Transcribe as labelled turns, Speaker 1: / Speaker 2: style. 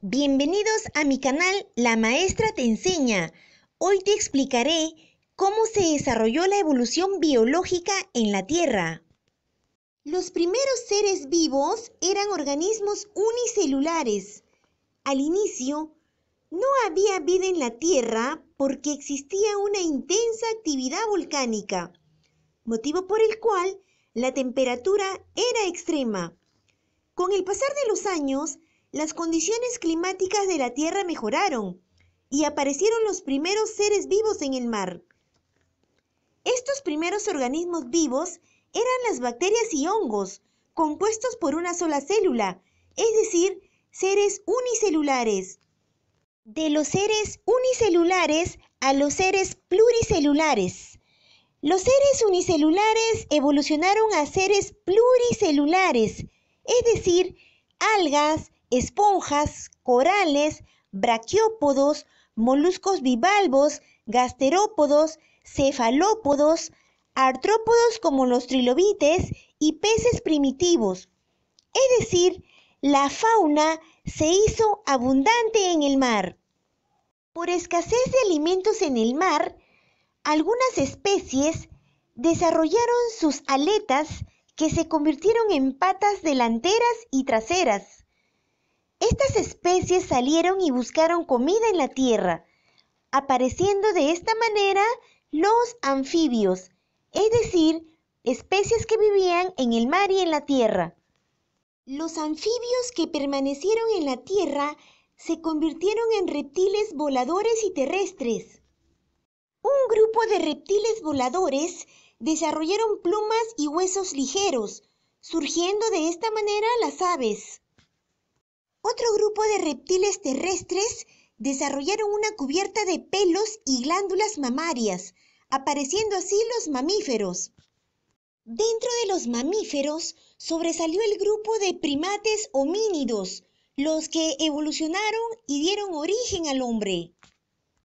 Speaker 1: bienvenidos a mi canal La Maestra Te Enseña. Hoy te explicaré cómo se desarrolló la evolución biológica en la Tierra. Los primeros seres vivos eran organismos unicelulares. Al inicio, no había vida en la Tierra porque existía una intensa actividad volcánica, motivo por el cual la temperatura era extrema. Con el pasar de los años, las condiciones climáticas de la Tierra mejoraron y aparecieron los primeros seres vivos en el mar. Estos primeros organismos vivos eran las bacterias y hongos, compuestos por una sola célula, es decir, seres unicelulares. De los seres unicelulares a los seres pluricelulares. Los seres unicelulares evolucionaron a seres pluricelulares, es decir, algas, esponjas, corales, braquiópodos, moluscos bivalvos, gasterópodos, cefalópodos, artrópodos como los trilobites y peces primitivos. Es decir, la fauna se hizo abundante en el mar. Por escasez de alimentos en el mar, algunas especies desarrollaron sus aletas que se convirtieron en patas delanteras y traseras. Estas especies salieron y buscaron comida en la tierra, apareciendo de esta manera los anfibios, es decir, especies que vivían en el mar y en la tierra. Los anfibios que permanecieron en la tierra se convirtieron en reptiles voladores y terrestres. Un grupo de reptiles voladores desarrollaron plumas y huesos ligeros, surgiendo de esta manera las aves. Otro grupo de reptiles terrestres desarrollaron una cubierta de pelos y glándulas mamarias, apareciendo así los mamíferos. Dentro de los mamíferos sobresalió el grupo de primates homínidos, los que evolucionaron y dieron origen al hombre.